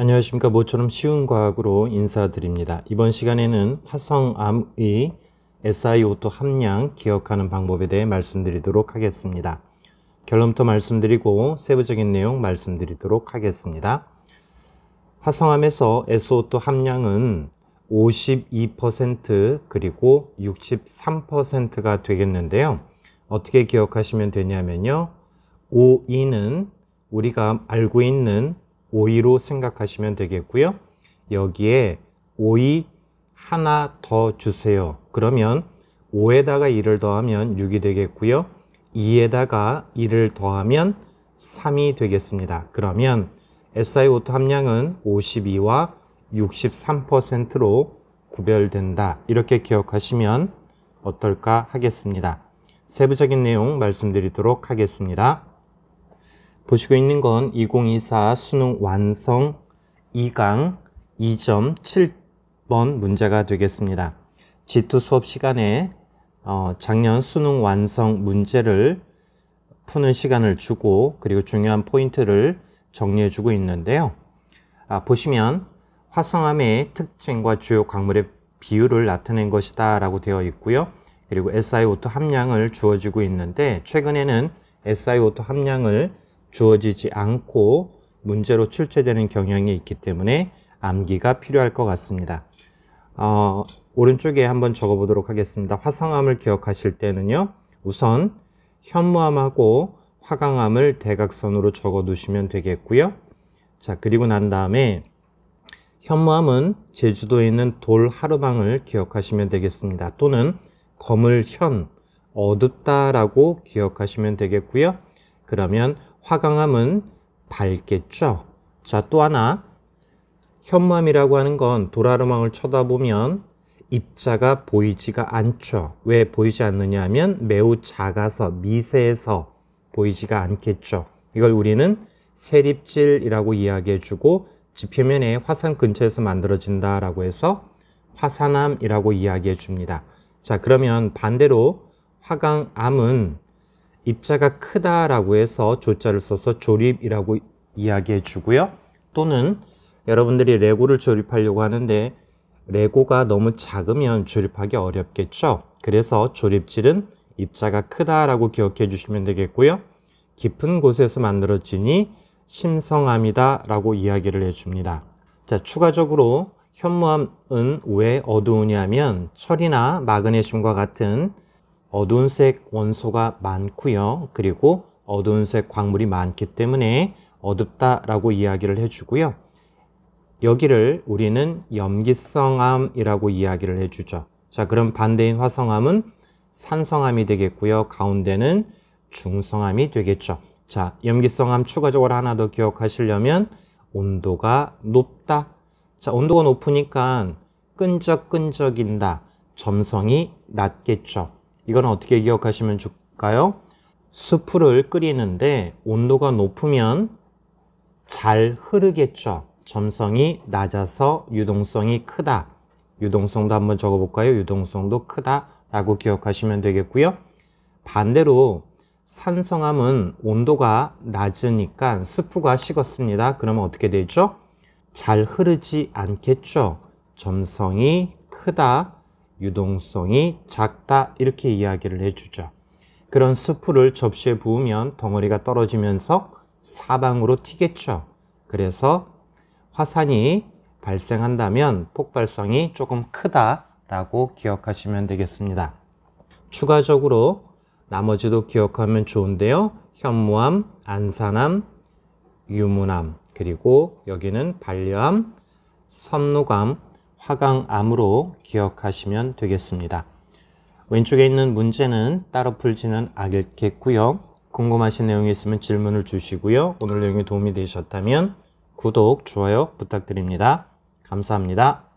안녕하십니까. 모처럼 쉬운 과학으로 인사드립니다. 이번 시간에는 화성암의 SiO2 함량 기억하는 방법에 대해 말씀드리도록 하겠습니다. 결론부터 말씀드리고 세부적인 내용 말씀드리도록 하겠습니다. 화성암에서 SO2 함량은 52% 그리고 63%가 되겠는데요. 어떻게 기억하시면 되냐면요. O2는 우리가 알고 있는 오이로 생각하시면 되겠고요. 여기에 오이 하나 더 주세요. 그러면 5에다가 1을 더하면 6이 되겠고요. 2에다가 1을 더하면 3이 되겠습니다. 그러면 SI o 토 함량은 52와 63%로 구별된다. 이렇게 기억하시면 어떨까 하겠습니다. 세부적인 내용 말씀드리도록 하겠습니다. 보시고 있는 건 2024 수능 완성 2강 2.7번 문제가 되겠습니다. G2 수업 시간에 어, 작년 수능 완성 문제를 푸는 시간을 주고 그리고 중요한 포인트를 정리해 주고 있는데요. 아, 보시면 화성암의 특징과 주요 광물의 비율을 나타낸 것이다 라고 되어 있고요. 그리고 SiO2 함량을 주어지고 있는데 최근에는 SiO2 함량을 주어지지 않고 문제로 출제되는 경향이 있기 때문에 암기가 필요할 것 같습니다. 어, 오른쪽에 한번 적어보도록 하겠습니다. 화성암을 기억하실 때는요. 우선 현무암하고 화강암을 대각선으로 적어 두시면 되겠고요. 자 그리고 난 다음에 현무암은 제주도에 있는 돌 하루방을 기억하시면 되겠습니다. 또는 검을 현 어둡다라고 기억하시면 되겠고요. 그러면 화강암은 밝겠죠. 자, 또 하나 현무암이라고 하는 건 도라르망을 쳐다보면 입자가 보이지가 않죠. 왜 보이지 않느냐 하면 매우 작아서 미세해서 보이지가 않겠죠. 이걸 우리는 세립질이라고 이야기해주고 지표면에 화산 근처에서 만들어진다라고 해서 화산암이라고 이야기해줍니다. 자 그러면 반대로 화강암은 입자가 크다라고 해서 조자를 써서 조립이라고 이야기해 주고요. 또는 여러분들이 레고를 조립하려고 하는데 레고가 너무 작으면 조립하기 어렵겠죠. 그래서 조립질은 입자가 크다라고 기억해 주시면 되겠고요. 깊은 곳에서 만들어지니 심성함이다 라고 이야기를 해줍니다. 자, 추가적으로 현무암은 왜 어두우냐면 철이나 마그네슘과 같은 어두운색 원소가 많고요. 그리고 어두운색 광물이 많기 때문에 어둡다라고 이야기를 해주고요. 여기를 우리는 염기성암이라고 이야기를 해주죠. 자, 그럼 반대인 화성암은 산성암이 되겠고요. 가운데는 중성암이 되겠죠. 자, 염기성암 추가적으로 하나 더 기억하시려면 온도가 높다. 자, 온도가 높으니까 끈적끈적인다. 점성이 낮겠죠. 이건 어떻게 기억하시면 좋을까요? 수프를 끓이는데 온도가 높으면 잘 흐르겠죠. 점성이 낮아서 유동성이 크다. 유동성도 한번 적어볼까요? 유동성도 크다 라고 기억하시면 되겠고요. 반대로 산성함은 온도가 낮으니까 수프가 식었습니다. 그러면 어떻게 되죠? 잘 흐르지 않겠죠. 점성이 크다 유동성이 작다 이렇게 이야기를 해주죠. 그런 수풀을 접시에 부으면 덩어리가 떨어지면서 사방으로 튀겠죠. 그래서 화산이 발생한다면 폭발성이 조금 크다라고 기억하시면 되겠습니다. 추가적으로 나머지도 기억하면 좋은데요. 현무암, 안산암, 유문암, 그리고 여기는 반려암, 섬노암 하강암으로 기억하시면 되겠습니다. 왼쪽에 있는 문제는 따로 풀지는 않겠고요. 궁금하신 내용이 있으면 질문을 주시고요. 오늘 내용이 도움이 되셨다면 구독, 좋아요 부탁드립니다. 감사합니다.